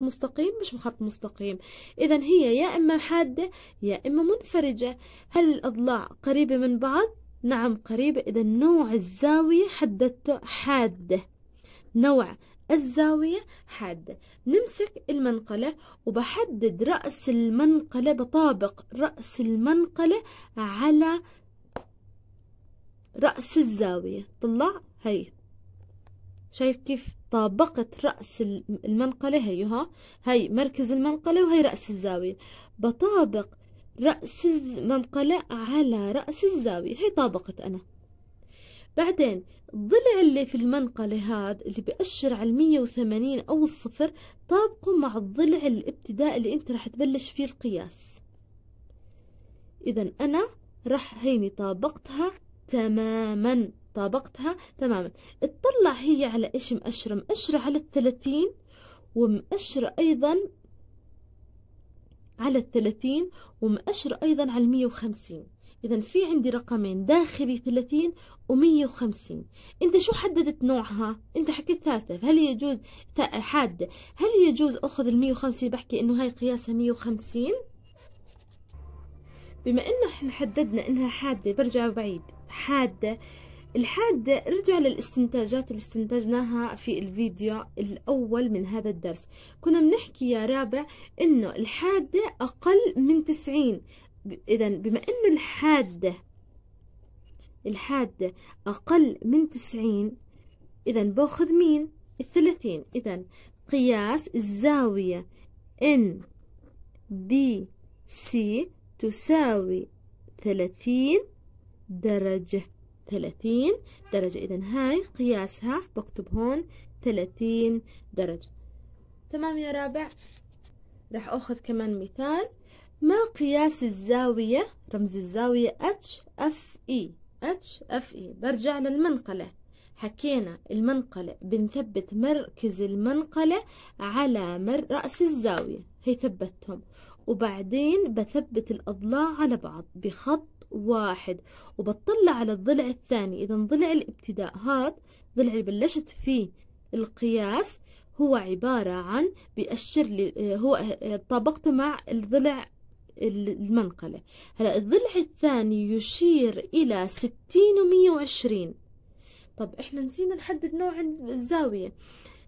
مستقيم مش خط مستقيم إذا هي يا إما حادة يا إما منفرجة هل الأضلاع قريبة من بعض؟ نعم قريبة إذا نوع الزاوية حددته حادة نوع الزاوية حادة نمسك المنقلة وبحدد رأس المنقلة بطابق رأس المنقلة على رأس الزاوية طلع هي شايف كيف طابقت رأس المنقلة هي ها هي مركز المنقلة وهي رأس الزاوية بطابق رأس المنقلة على رأس الزاوية هي طابقت أنا بعدين الضلع اللي في المنقلة هذا اللي بيأشر على المية وثمانين أو الصفر طابقه مع الضلع الابتداء اللي أنت راح تبلش فيه القياس إذا أنا راح هيني طابقتها تماما طابقتها تماما اطلع هي على ايش مقشرة مقشرة على الثلاثين ومقشرة ايضا على الثلاثين ومقشرة ايضا على المية وخمسين اذا في عندي رقمين داخلي ثلاثين ومية وخمسين انت شو حددت نوعها انت حكيت ثالثة هل يجوز حادة هل يجوز اخذ المية وخمسين بحكي انه هاي قياسها مية وخمسين بما انه احنا حددنا انها حادة برجع بعيد حادة الحادة رجع للاستنتاجات اللي استنتجناها في الفيديو الأول من هذا الدرس كنا بنحكي يا رابع إنه الحادة أقل من تسعين إذا بما إنه الحادة الحادة أقل من تسعين إذا باخذ مين؟ الثلاثين إذا قياس الزاوية إن بي سي تساوي ثلاثين درجة 30 درجة إذا هاي قياسها بكتب هون 30 درجة تمام يا رابع راح أخذ كمان مثال ما قياس الزاوية رمز الزاوية HFE HFE برجع للمنقلة حكينا المنقلة بنثبت مركز المنقلة على مر رأس الزاوية هي ثبتهم وبعدين بثبت الأضلاع على بعض بخط واحد وبطلع على الضلع الثاني إذا ضلع الابتداء هاد ضلع اللي بلشت فيه القياس هو عبارة عن بيأشر لي آه، هو آه، طابقته مع الضلع المنقلة هلا الضلع الثاني يشير إلى ستين ومية وعشرين طب إحنا نسينا نحدد نوع الزاوية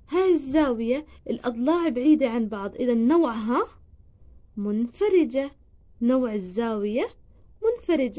هاي الزاوية الأضلاع بعيدة عن بعض إذا نوعها منفرجة نوع الزاوية منفرجة